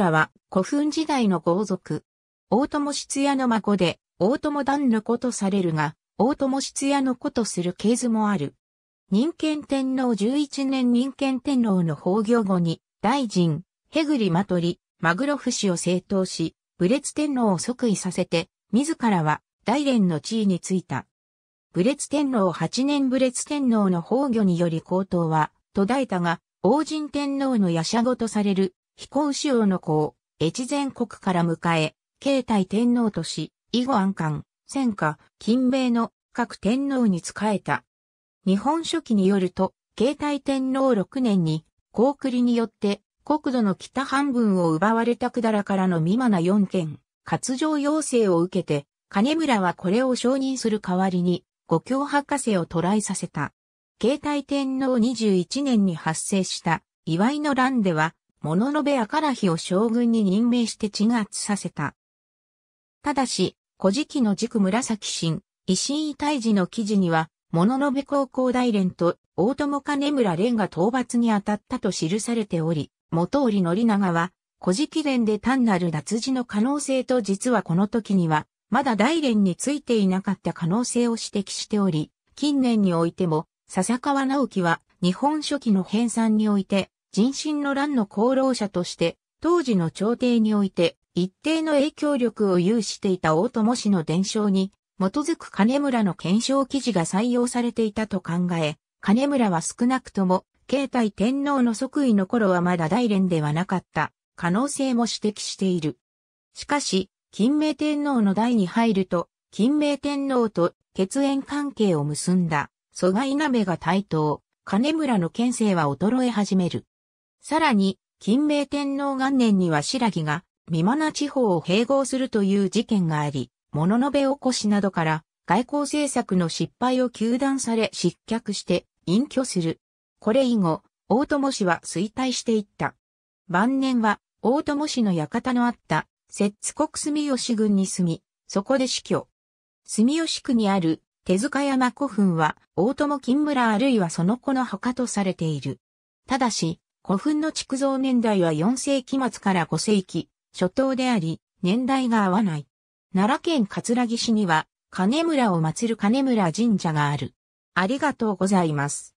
らは古墳時代の豪族。大友質屋の孫で、大友団の子とされるが、大友質屋の子とする系図もある。任権天皇11年任権天皇の崩御後に、大臣、ヘグリマトリ、マグロフ氏を正当し、武烈天皇を即位させて、自らは大連の地位についた。武烈天皇8年武烈天皇の崩御により高騰は途絶えたが、王神天皇の夜叉語とされる飛行使用の子を越前国から迎え、慶太天皇とし、以後安官、戦下、金米の各天皇に仕えた。日本書紀によると、慶太天皇6年に、高栗によって、国土の北半分を奪われた百済からの未満な4県、割上要請を受けて、金村はこれを承認する代わりに、五教博士をらえさせた。慶太天皇21年に発生した、祝いの乱では、物ベ部カら日を将軍に任命して鎮圧させた。ただし、古事記の軸紫新、石井大治の記事には、物ノ部高校大連と大友金村連が討伐に当たったと記されており、元織宣長は、古事記連で単なる脱字の可能性と実はこの時には、まだ大連についていなかった可能性を指摘しており、近年においても、笹川直樹は日本書紀の編纂において、人心の乱の功労者として、当時の朝廷において一定の影響力を有していた大友氏の伝承に、基づく金村の検証記事が採用されていたと考え、金村は少なくとも、慶太天皇の即位の頃はまだ大連ではなかった可能性も指摘している。しかし、金明天皇の代に入ると、金明天皇と血縁関係を結んだ、蘇我稲部が台頭、金村の県政は衰え始める。さらに、金明天皇元年には白木が、三間地方を併合するという事件があり、物のべ起こしなどから、外交政策の失敗を求断され失脚して隠居する。これ以後、大友氏は衰退していった。晩年は、大友氏の館のあった、摂津国住吉郡に住み、そこで死去。住吉区にある手塚山古墳は、大友金村あるいはその子の墓とされている。ただし、古墳の築造年代は4世紀末から5世紀初頭であり、年代が合わない。奈良県葛城市には、金村を祀る金村神社がある。ありがとうございます。